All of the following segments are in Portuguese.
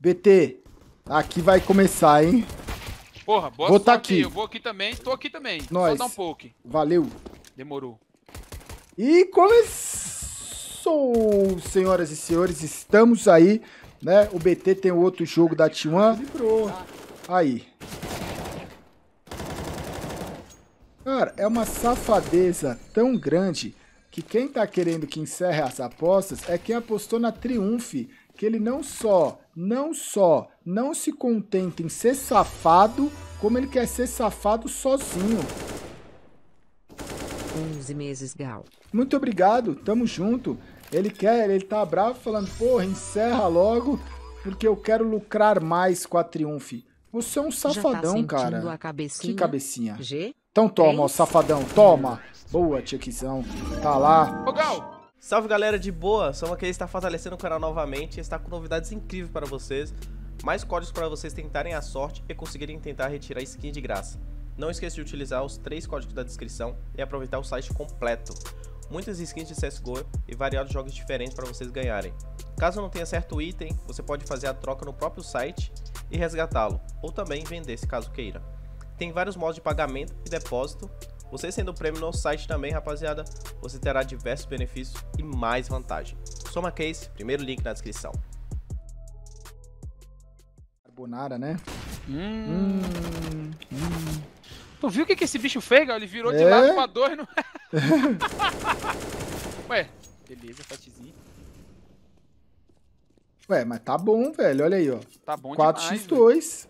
BT, aqui vai começar, hein? Porra, boa vou Tá aqui. Eu vou aqui também, tô aqui também. Nós. Só dá um poke. Valeu. Demorou. E começou, senhoras e senhores. Estamos aí, né? O BT tem outro jogo da T1. Aí. Cara, é uma safadeza tão grande que quem tá querendo que encerre as apostas é quem apostou na Triumph que ele não só, não só, não se contenta em ser safado, como ele quer ser safado sozinho. 11 meses, Gal. Muito obrigado, tamo junto. Ele quer, ele tá bravo falando, porra, encerra logo, porque eu quero lucrar mais com a Triumph. Você é um tá safadão, tá cara. Que cabecinha? G? Então toma, ó, safadão, toma. Boa, Tchequizão. Tá lá. Ô, Gal, Salve galera de boa, Soma aqui está fortalecendo o canal novamente e está com novidades incríveis para vocês, mais códigos para vocês tentarem a sorte e conseguirem tentar retirar skin de graça. Não esqueça de utilizar os três códigos da descrição e aproveitar o site completo. Muitas skins de CSGO e variados jogos diferentes para vocês ganharem. Caso não tenha certo item, você pode fazer a troca no próprio site e resgatá-lo, ou também vender se caso queira. Tem vários modos de pagamento e depósito, você sendo prêmio no site também, rapaziada, você terá diversos benefícios e mais vantagem. Soma Case, primeiro link na descrição. Carbonara, né? Hum. Hum. Tu viu o que, que esse bicho fez, galera? Ele virou é? de lado pra dois, não é? Ué, beleza, fatizinho. Ué, mas tá bom, velho. Olha aí, ó. Tá bom 4x2.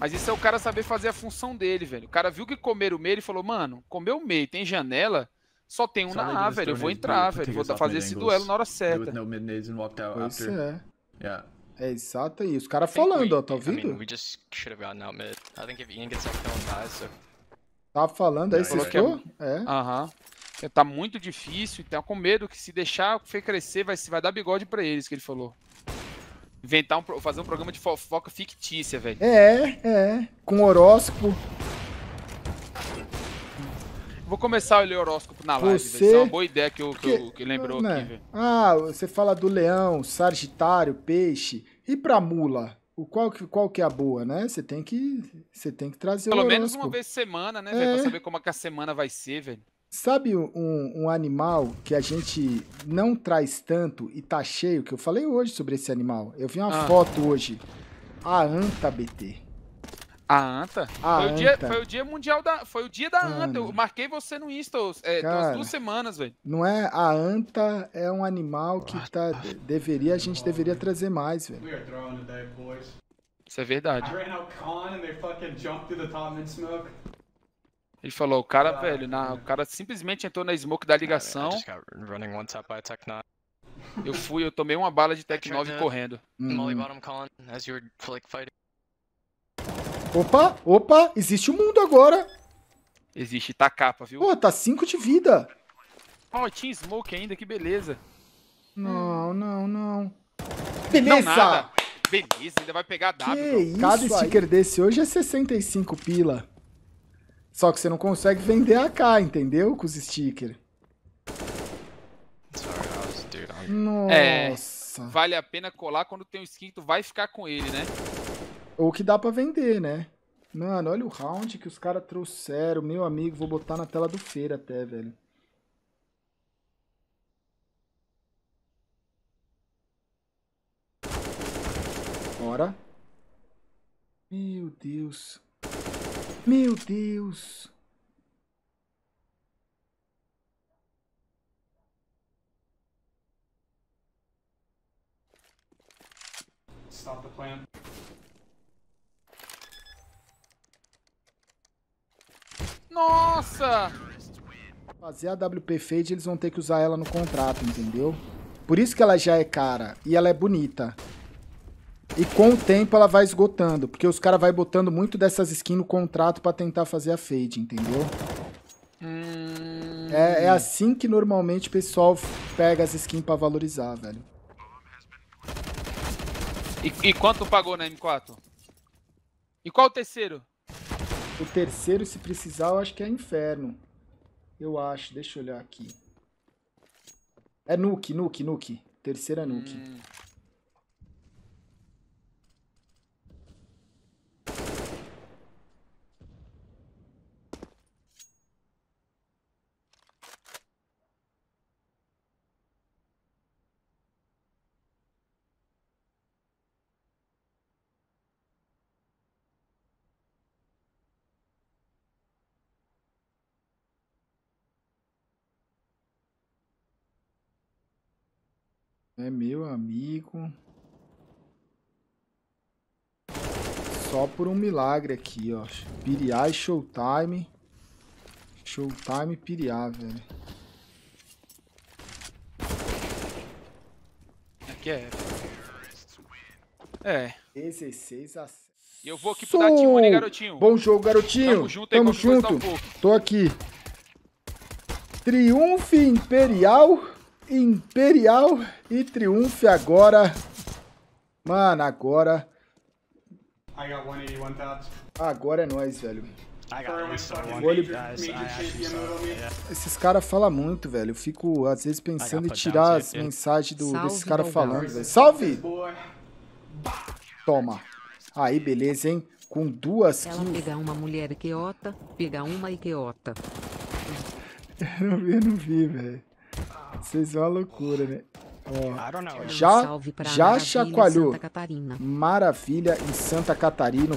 Mas isso é o cara saber fazer a função dele, velho. O cara viu que comer o meio, e falou, mano, comer o meio, tem janela, só tem um só na A, velho. Eu vou entrar, velho. Vou tá fazer esse duelo na hora certa. Isso é. Yeah. É exato é isso. O cara falando, ó, tá ouvindo? Tá falando aí, você que É. é. Aham. É, tá muito difícil, então com medo que se deixar o Fê crescer, vai, vai dar bigode pra eles, que ele falou inventar um, fazer um programa de fofoca fictícia, velho. É, é. Com horóscopo. Vou começar a ler horóscopo na live, você... Isso é uma boa ideia que, eu, que, eu, que lembrou né? aqui, velho. Ah, você fala do leão, sagitário, peixe. E pra mula? O qual, qual que é a boa, né? Você tem que, você tem que trazer Pelo o horóscopo. menos uma vez por semana, né, é. velho? Pra é. saber como é que a semana vai ser, velho. Sabe um, um, animal que a gente não traz tanto e tá cheio? Que eu falei hoje sobre esse animal. Eu vi uma ah. foto hoje. A anta BT. A anta? A foi, anta. O dia, foi o dia mundial da. Foi o dia da Mano. anta. Eu marquei você no Insta é, Cara, umas duas semanas, velho. Não é? A anta é um animal que tá. Deveria, a gente deveria trazer mais, velho. Isso é verdade. con smoke. Ele falou, o cara, ah, velho, na, o cara simplesmente entrou na smoke da ligação. Eu fui, eu tomei uma bala de Tech 9 correndo. Hum. Opa, opa, existe o um mundo agora. Existe, tá capa, viu? Pô, tá 5 de vida. Oh, tinha smoke ainda, que beleza. Não, não, não. Beleza! Não, Beleza, ainda vai pegar W. Que isso Cada sticker aí. desse hoje é 65 pila. Só que você não consegue vender a AK, entendeu? Com os stickers. Nossa. É, vale a pena colar quando tem um skin que tu vai ficar com ele, né? Ou que dá pra vender, né? Mano, olha o round que os caras trouxeram. Meu amigo, vou botar na tela do feira até, velho. Bora. Meu Deus. Meu Deus! Stop the plan. Nossa! Fazer a WP Fade, eles vão ter que usar ela no contrato, entendeu? Por isso que ela já é cara e ela é bonita. E com o tempo ela vai esgotando, porque os caras vai botando muito dessas skins no contrato para tentar fazer a fade, entendeu? Hum... É, é, assim que normalmente o pessoal pega as skins para valorizar, velho. E, e quanto pagou na M4? E qual o terceiro? O terceiro, se precisar, eu acho que é inferno. Eu acho, deixa eu olhar aqui. É nuke, nuke, nuke. Terceira é nuke. Hum. É meu amigo. Só por um milagre aqui, ó. Piriá e Showtime. Showtime Piriá, velho. Aqui é. É. 16 a 7. E eu vou aqui pro Datimone, garotinho. Bom jogo, garotinho. Tamo junto, Tamo junto. Um Tô aqui. Triunfe Imperial. Imperial e Triunfe agora. Mano, agora. Agora é nós, velho. Olho... Esses caras falam muito, velho. Eu fico, às vezes, pensando em tirar as mensagens do, caras falando, velho. Salve! Toma. Aí, beleza, hein? Com duas Ela kills. pegar uma mulher iqueota, pegar uma iqueota. eu não vi, velho. Vocês são é uma loucura, né? Ó, já já chacoalhou. Maravilha em Santa Catarina,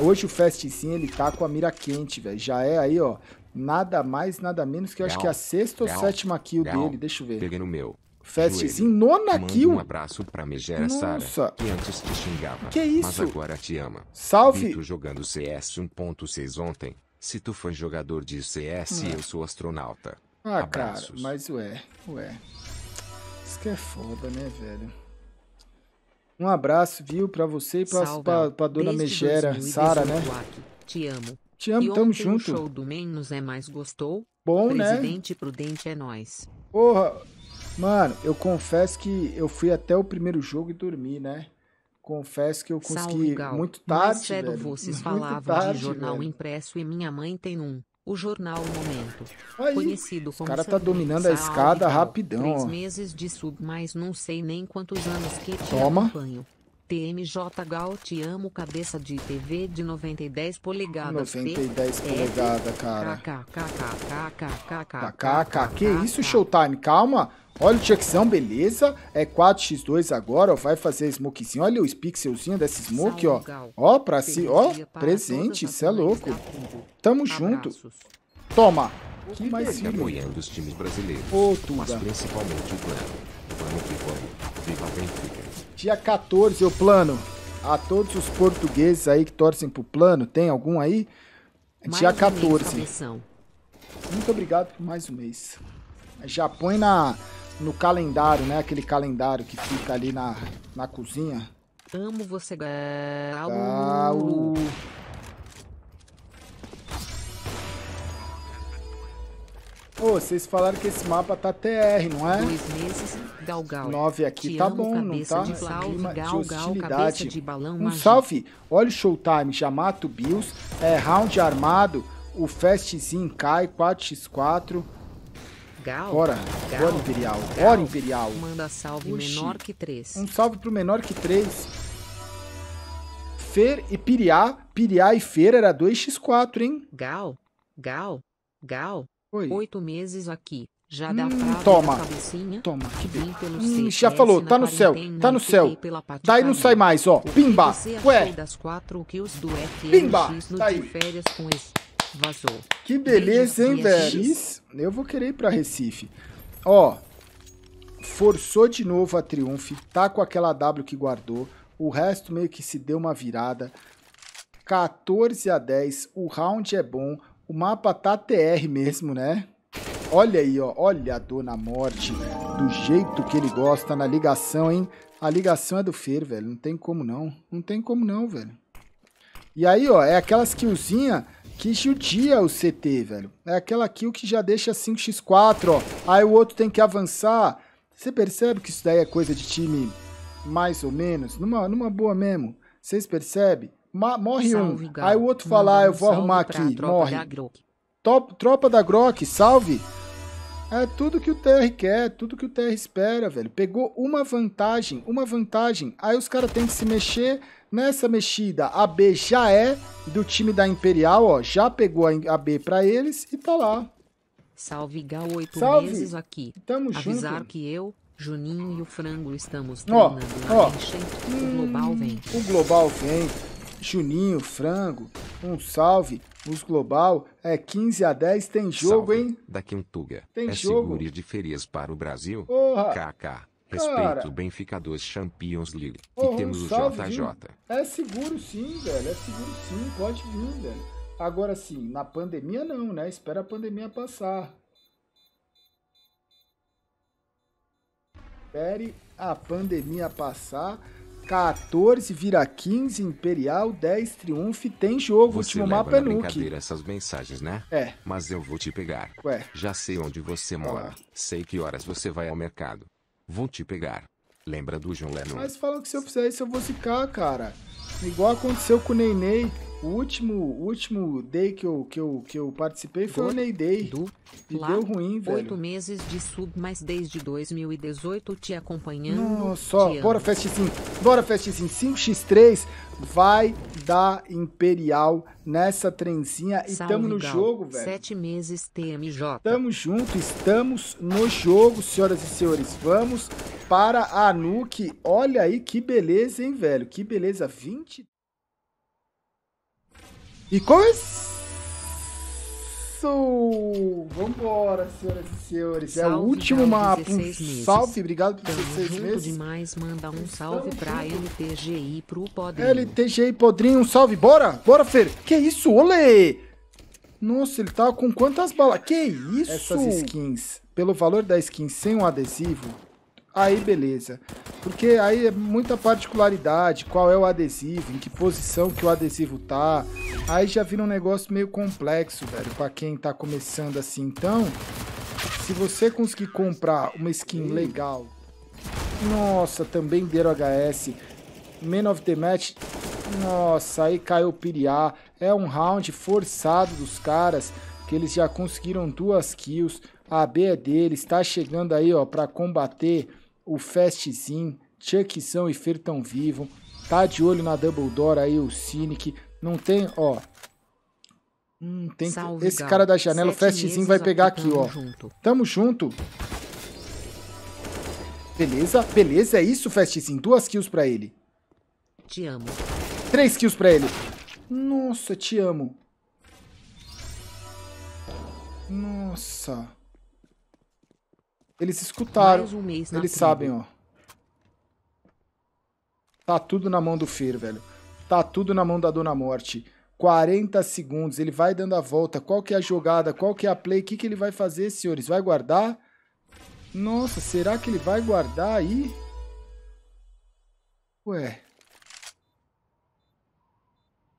o Hoje o Fastzinho ele tá com a mira quente, velho. Já é aí, ó. Nada mais, nada menos que eu acho que é a sexta ou sétima kill dele. Deixa eu ver. Peguei no meu. Fastzinho, nona kill. Um abraço pra Megera Sara, que antes te xingava, que isso? mas agora te ama. Salve. Vito jogando CS 1.6 ontem. Se tu foi jogador de CS, hum. Ah. eu sou astronauta. Ah, Abraços. cara, mas ué, ué. Isso que é foda, né, velho? Um abraço, viu, pra você e pra, pra, pra dona Megera, Sara, né? Te amo. Te amo, e tamo junto. O show do Menos é mais gostou. Bom, Presidente né? Presidente Prudente é nós. Porra, mano, eu confesso que eu fui até o primeiro jogo e dormi, né? Confesso que eu consegui Salve, muito tarde, Mais cedo velho, vocês falavam tarde, de jornal velho. impresso e minha mãe tem um. O jornal Momento, Aí, conhecido como cara tá dominando a escada rapidão. Três ó. meses de sub, mas não sei nem quantos anos que Toma. acompanho. TMJ Gal Te Amo Cabeça de TV de 90 e 10 polegadas 90 e 10 polegadas, cara Kkkkkkkkkk. Que isso, Showtime, calma Olha o checksão, beleza? É 4x2 agora, ó. Vai fazer a smokezinho. Olha os pixelzinho dessa smoke, ó. Ó, pra si, ó. Presente, cê é louco. Tamo junto. Toma. Que mais filho. apoiando os times brasileiros. Ô, Tuga. Mas principalmente o Vamos que vamos. Viva bem, Dia 14, o plano. A todos os portugueses aí que torcem pro plano, tem algum aí? Dia mais 14. Um Muito obrigado por mais um mês. Já põe na, no calendário, né? Aquele calendário que fica ali na, na cozinha. Amo você, Galo. Galo. Pô, vocês falaram que esse mapa tá TR, não é? Dois meses, Galgal. Nove aqui Te tá bom, não tá? De salve, clima gal, de hostilidade. De balão, um salve. Olha o Showtime, já Jamato Bills, é, round armado, o Fastzinho cai, 4x4. Gal, Bora, gal, bora Imperial, gal. bora Imperial. Manda salve Oxi. menor que 3. Um salve pro menor que 3. Fer e Piriá, Piriá e Fer era 2x4, hein? Gal, gal, gal. Oi. Oito meses aqui. Já dá hum, toma. Cabecinha. Toma. Que bem. Pelo hum, já falou, tá no céu, tá no céu. Daí não sai mais, ó. Pimba. Ué. Pimba. Tá aí. Que beleza, hein, velho. Eu vou querer ir pra Recife. Ó. Forçou de novo a Triumph. Tá com aquela W que guardou. O resto meio que se deu uma virada. 14 a 10. O round é bom. O mapa tá TR mesmo, né? Olha aí, ó. Olha a dor na morte. Do jeito que ele gosta na ligação, hein? A ligação é do Fer, velho. Não tem como não. Não tem como não, velho. E aí, ó, é aquelas killzinha que judia o CT, velho. É aquela kill que já deixa 5x4, ó. Aí o outro tem que avançar. Você percebe que isso daí é coisa de time mais ou menos? Numa, numa boa mesmo. Vocês percebem? morre salve, um. Gal. Aí o outro fala, ah, eu vou arrumar aqui, morre. Top, tropa da Grok, salve! É tudo que o TR quer, tudo que o TR espera, velho. Pegou uma vantagem, uma vantagem. Aí os caras têm que se mexer. Nessa mexida, a B já é do time da Imperial, ó. Já pegou a B pra eles e tá lá. Salve, Gal, oito Salve. meses aqui. Tamo Avisar junto. Avisar que eu, Juninho e o Frango estamos treinando ó, ó. o Global hum, vem. O Global vem. Juninho, Frango, um salve. Os Global é 15 a 10. Tem jogo, salve. hein? Daqui um Tuga. Tem é jogo. de férias para o Brasil. Porra. KK. Respeito Cara. Benfica 2 Champions League. Porra, e temos um salve, o JJ. Viu? É seguro sim, velho. É seguro sim. Pode vir, velho. Agora sim, na pandemia não, né? Espera a pandemia passar. Espere a pandemia passar 14 vira 15, Imperial, 10 triunfe, tem jogo. Você o mapa é Nuke. essas mensagens, né? É. Mas eu vou te pegar. Ué. Já sei onde você mora. Ah. Sei que horas você vai ao mercado. Vou te pegar. Lembra do joão Lennon? Mas falam que se eu fizer isso eu vou ficar, cara. Igual aconteceu com o Neinei. O último, o último day que eu, que eu, que eu participei foi o Ney Day. Do... E Lá, deu ruim, velho. Oito meses de sub, mas desde 2018 te acompanhando. Nossa, ó, bora Fast Bora Fast 5x3 vai dar Imperial nessa trenzinha. E Salve, tamo no Gal. jogo, velho. Sete meses TMJ. Tamo junto, estamos no jogo, senhoras e senhores. Vamos para a Nuke. Olha aí que beleza, hein, velho. Que beleza. 20... E começou! Vambora, senhoras e senhores. Salve, é o último mapa. Um salve, obrigado por 16 junto meses. demais, manda um salve Estamos pra junto. LTGI pro Podrinho. LTGI Podrinho, um salve, bora! Bora, Fer! Que isso, olê! Nossa, ele tá com quantas balas? Que isso? Essas skins, pelo valor da skin sem o um adesivo, aí beleza. Porque aí é muita particularidade, qual é o adesivo, em que posição que o adesivo tá. Aí já vira um negócio meio complexo, velho, para quem tá começando assim. Então, se você conseguir comprar uma skin legal, nossa, também Dero HS, Man of the Match, nossa, aí caiu o piriá. É um round forçado dos caras, que eles já conseguiram duas kills. A B é deles, tá chegando aí, ó, para combater o Fastzin, Chuckzão e Fer tão vivo. Tá de olho na Dumbledore aí, o Cynic. Não tem, ó. Hum, tem Salve, esse cara da janela, o Fastzinho vai pegar aqui, ó. Junto. Tamo junto. Beleza, beleza, é isso, Fastzinho. Duas kills pra ele. Te amo. Três kills pra ele. Nossa, te amo. Nossa. Eles escutaram. Um eles tribo. sabem, ó. Tá tudo na mão do Fer, velho. Tá tudo na mão da Dona Morte. 40 segundos, ele vai dando a volta. Qual que é a jogada? Qual que é a play? O que, que ele vai fazer, senhores? Vai guardar? Nossa, será que ele vai guardar aí? Ué.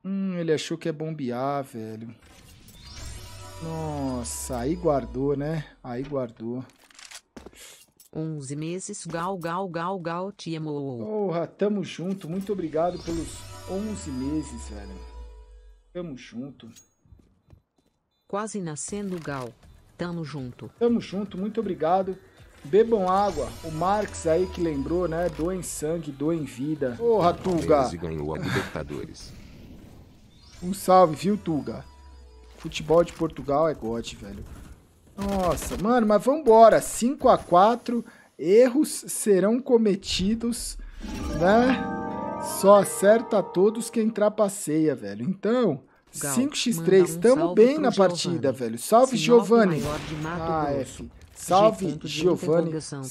Hum, ele achou que é bombear, velho. Nossa, aí guardou, né? Aí guardou. 11 meses gal gal gal gal te amo. Porra, tamo junto. Muito obrigado pelos 11 meses, velho. Tamo junto. Quase nascendo gal. Tamo junto. Tamo junto, muito obrigado. Bebam água. O Marx aí que lembrou, né? Doem sangue, doem vida. Porra, Tuga. ganhou a Libertadores. Um salve, viu, Tuga? Futebol de Portugal é gote, velho. Nossa, mano, mas vambora. 5x4, erros serão cometidos, né? Só acerta a todos quem trapaceia, velho. Então, 5x3, um tamo bem na partida, velho. Salve, Giovanni. Ah, F. Salve Giovanni, salve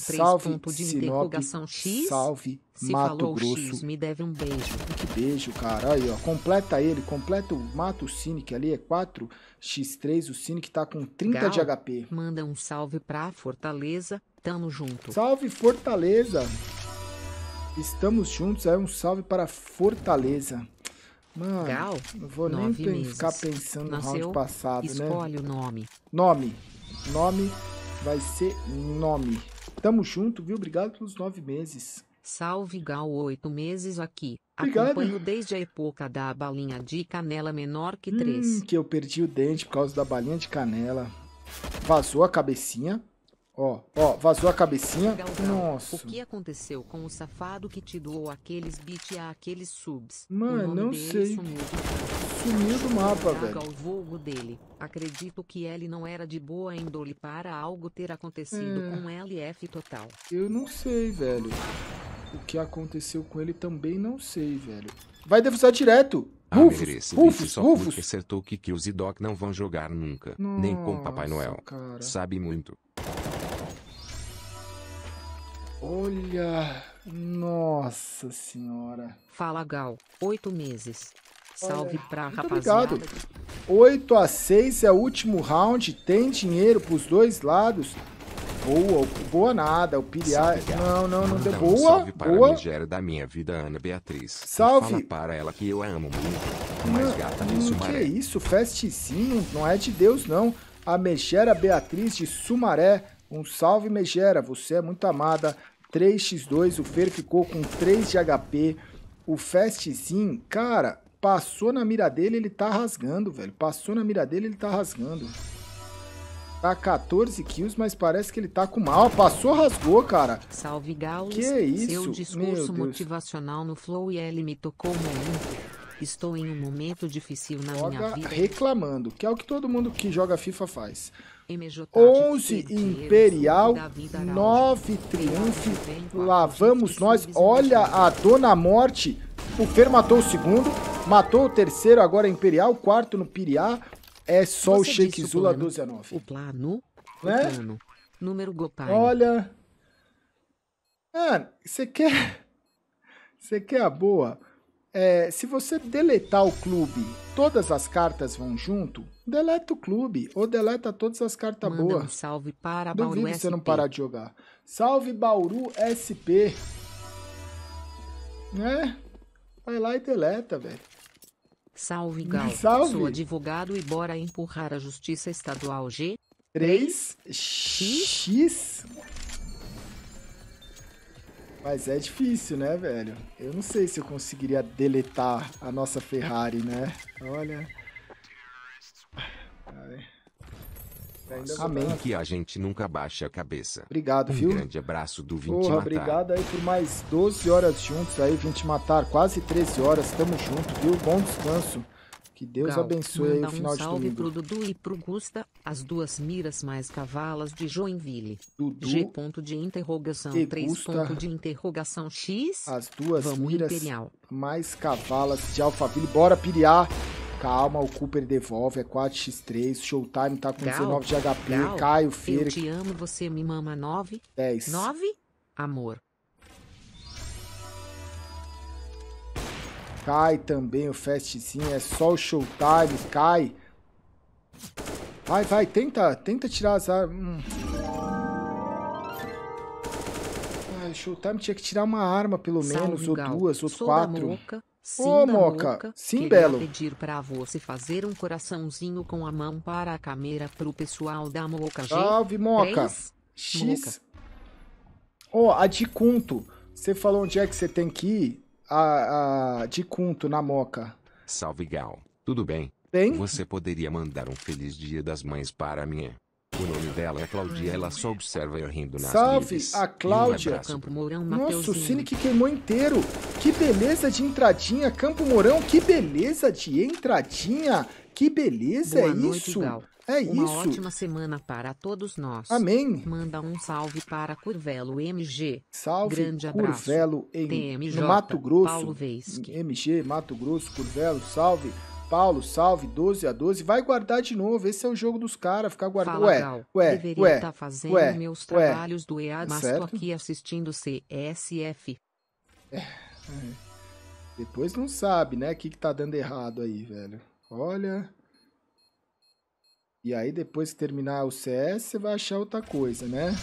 Sinop, X, salve se Mato Grosso. X, me deve um beijo. Que beijo, cara. Aí, ó, completa ele, completa o Mato Cine, ali é 4x3, o Cine que tá com 30 Gal, de HP. Manda um salve pra Fortaleza, tamo junto. Salve Fortaleza. Estamos juntos, aí é um salve para Fortaleza. Mano, Gal, não vou nem meses. ficar pensando Nasceu, no round passado, escolhe né? Escolhe o nome. Nome. Nome vai ser nome. Tamo junto, viu? Obrigado pelos nove meses. Salve Gal, oito meses aqui. Obrigado. Acompanho desde a época da balinha de canela menor que três. Hum, que eu perdi o dente por causa da balinha de canela. Vazou a cabecinha. Ó, ó, vazou a cabecinha. Gal, Nossa. O que aconteceu com o safado que te doou aqueles bits e aqueles subs? Mano, não sei. Sumiu sumiu do mapa, velho. vulgo dele. Acredito que ele não era de boa índole para algo ter acontecido é. com LF total. Eu não sei, velho. O que aconteceu com ele também não sei, velho. Vai defusar direto. Ah, Rufus, Rufus, só Rufus. porque acertou que Kills e Doc não vão jogar nunca. Nossa, nem com Papai Noel. Cara. Sabe muito. Olha, nossa senhora. Fala Gal, oito meses. Salve Olha, pra rapaziada. Obrigado. 8 a 6 é o último round. Tem dinheiro pros dois lados. Boa, boa nada. O Piriá. Não, não, não deu. Boa, um salve para boa. Para da minha vida, Ana Beatriz. Salve. Fala para ela que eu amo muito. Mais não, gata hum, Que é isso, festezinho. Não é de Deus, não. A Megera Beatriz de Sumaré. Um salve, Megera. Você é muito amada. 3x2. O Fer ficou com 3 de HP. O Festezinho, cara, Passou na mira dele, ele tá rasgando, velho. Passou na mira dele, ele tá rasgando. Tá 14 kills, mas parece que ele tá com mal. Passou, rasgou, cara. Salve, Gaules. Que é isso? Seu discurso motivacional no Flow e ele me tocou muito. Estou em um momento difícil na joga minha vida. reclamando, que é o que todo mundo que joga FIFA faz. 11 Imperial, 9 Triunfo. lá vamos nós. Olha a Dona Morte. O Fer matou o segundo. Matou o terceiro, agora é Imperial, quarto no Piriá. É só Você o Shake Zula 12 a 9. O plano? Né? O é? plano. Número Gopai. Olha. Mano, você quer. Você quer a boa? É, se você deletar o clube, todas as cartas vão junto? Deleta o clube ou deleta todas as cartas Manda boas. Um salve para Duvido Bauru você não parar de jogar. Salve Bauru SP. Né? Vai lá e deleta, velho. Salve Gal, Salve. sou advogado e bora empurrar a Justiça Estadual G. 3 X. Mas é difícil, né, velho? Eu não sei se eu conseguiria deletar a nossa Ferrari, né? Olha. Amém. Que a gente nunca baixa a cabeça. Obrigado, viu? um grande abraço do 20 Porra, Matar. obrigado aí por mais 12 horas juntos aí, 20 Matar, quase 13 horas, tamo junto, viu? Bom descanso. Que Deus Gal, abençoe aí o final um de domingo. salve pro Dudu e pro Gusta, as duas miras mais cavalas de Joinville. Dudu G ponto de interrogação e 3 Gusta, ponto de interrogação X. As duas Vamos miras imperial. mais cavalas de Alphaville. Bora piriar. Calma, o Cooper devolve, é 4x3, Showtime tá com Gal, 19 de HP, Gal, o Fer... Eu te amo, você me mama 9? 10. 9? Amor. Cai também o Fastzinho, é só o Showtime, cai. Vai, vai, tenta, tenta tirar as armas. Hum. Ah, Showtime tinha que tirar uma arma, pelo Salve, menos, ou Gal. duas, ou Sou quatro. Da Sim, Ô, Moca, sim, Belo. queria pedir para você fazer um coraçãozinho com a mão para a câmera pro pessoal da Moca. g Salve, Moca. X. Ó, oh, a de Cunto. Você falou onde é que você tem que ir? A, a de Cunto, na Moca. Salve, Gal. Tudo bem? bem Você poderia mandar um feliz dia das mães para a minha o nome dela é ela só observa eu rindo nas Salve, a Cláudia. Um Campo Mourão, Nossa, o Cine que queimou inteiro. Que beleza de entradinha, Campo Mourão, que beleza de entradinha. Que beleza Boa é noite, isso? Gal. É Uma isso. ótima semana para todos nós. Amém. Manda um salve para Curvelo MG. Salve, Grande abraço. em TMJ, no Mato Grosso. Paulo MG, Mato Grosso, Curvelo, salve. Paulo, salve, 12 a 12. Vai guardar de novo. Esse é o jogo dos caras, ficar guardando. Fala, ué, Gal, ué, deveria ué, tá fazendo ué, meus trabalhos ué, do EAD, tá mas certo? tô aqui assistindo CSF. É, é. Depois não sabe, né? O que, que tá dando errado aí, velho. Olha. E aí, depois que terminar o CS, você vai achar outra coisa, né?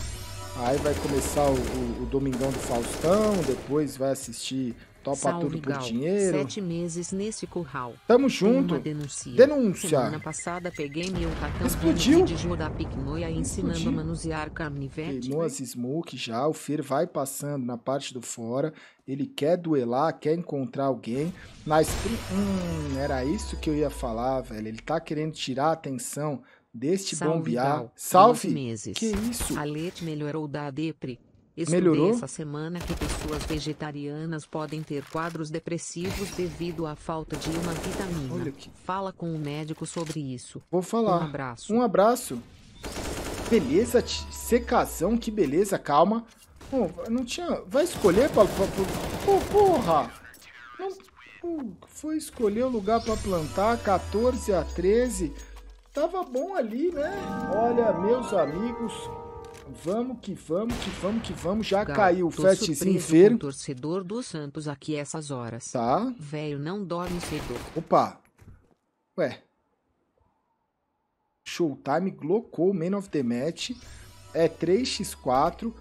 Aí vai começar o, o, o Domingão do Faustão, depois vai assistir Topa Salve, tudo por Gal. dinheiro. Sete meses nesse curral. Tamo junto. denúncia. denúncia. Semana passada peguei meu ratão Explodiu. de Jô da Picnoia ensinando Explodiu. a manusear carnivete. Queimou né? as smoke já. O Fer vai passando na parte do fora. Ele quer duelar, quer encontrar alguém. Mas, hum, era isso que eu ia falar, velho. Ele tá querendo tirar a atenção deste Salve, bombear. Gal. Salve! Meses. Que isso? A Lete melhorou da Depre. Estudei Melhorou? essa semana que pessoas vegetarianas podem ter quadros depressivos devido à falta de uma vitamina. Fala com o médico sobre isso. Vou falar. Um abraço. Um abraço. Beleza, secazão, que beleza, calma. Bom, não tinha... Vai escolher, pra, pra, pra... porra! Não... Foi escolher o lugar para plantar, 14 a 13. Tava bom ali, né? Olha, meus amigos, Vamos que vamos, que vamos, que vamos. Já Gal, caiu o festezinho inteiro. torcedor do Santos aqui essas horas. Tá. Velho não dorme cedo. Opa. Ué. Showtime glocou o Man of the Match. É 3x4.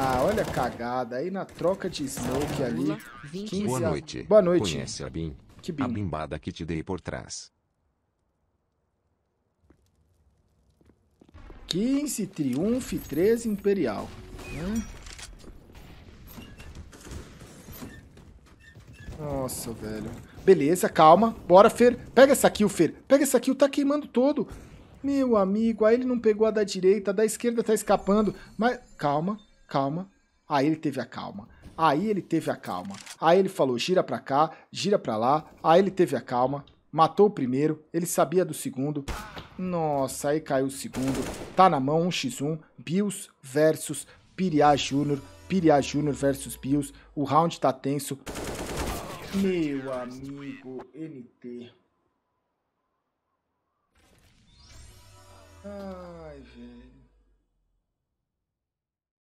Ah, olha a cagada. Aí na troca de smoke ali. 15 Boa noite. Boa noite. Conhece a Bin? Que Bin? A bimbada que te dei por trás. 15, Triunfe, 13, Imperial. Hum? Nossa, velho. Beleza, calma. Bora, Fer. Pega essa kill, Fer. Pega essa kill, tá queimando todo. Meu amigo, aí ele não pegou a da direita, a da esquerda tá escapando. Mas, calma, calma. Aí ele teve a calma. Aí ele teve a calma. Aí ele falou, gira pra cá, gira pra lá. Aí ele teve a calma. Matou o primeiro, ele sabia do segundo. Nossa, aí caiu o segundo. Tá na mão, 1x1. Bills versus Piriá Júnior. Piriá Júnior versus Bills. O round tá tenso. Meu amigo NT. Ai, velho.